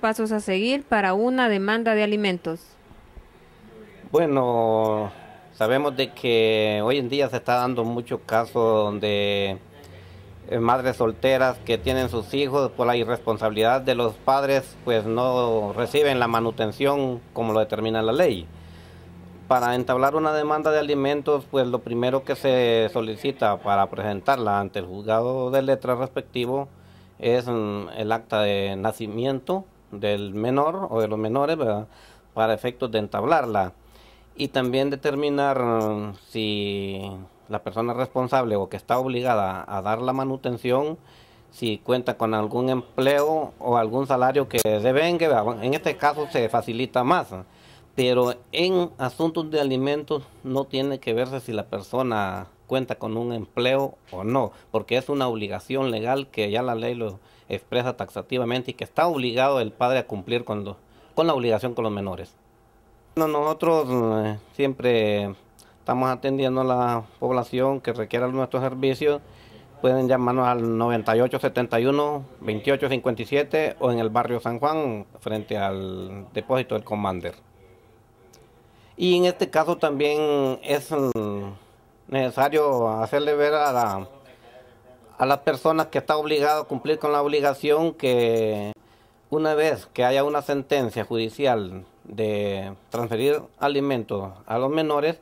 pasos a seguir para una demanda de alimentos? Bueno, sabemos de que hoy en día se está dando muchos casos donde eh, madres solteras que tienen sus hijos por la irresponsabilidad de los padres, pues no reciben la manutención como lo determina la ley. Para entablar una demanda de alimentos, pues lo primero que se solicita para presentarla ante el juzgado de letras respectivo es mm, el acta de nacimiento del menor o de los menores para efectos de entablarla y también determinar mm, si la persona responsable o que está obligada a dar la manutención si cuenta con algún empleo o algún salario que devenga en este caso se facilita más, pero en asuntos de alimentos no tiene que verse si la persona cuenta con un empleo o no, porque es una obligación legal que ya la ley lo expresa taxativamente y que está obligado el padre a cumplir con, con la obligación con los menores. nosotros eh, siempre estamos atendiendo a la población que requiera nuestros servicios. Pueden llamarnos al 9871-2857 o en el barrio San Juan, frente al depósito del Commander. Y en este caso también es necesario hacerle ver a, a las personas que está obligado a cumplir con la obligación que una vez que haya una sentencia judicial de transferir alimentos a los menores,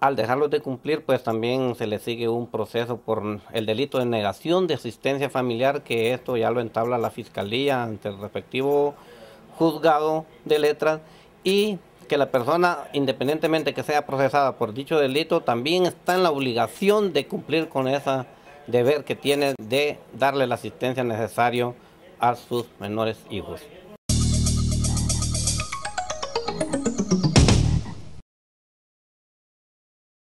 al dejarlos de cumplir, pues también se le sigue un proceso por el delito de negación de asistencia familiar, que esto ya lo entabla la fiscalía ante el respectivo juzgado de letras y la persona, independientemente que sea procesada por dicho delito, también está en la obligación de cumplir con ese deber que tiene de darle la asistencia necesaria a sus menores hijos.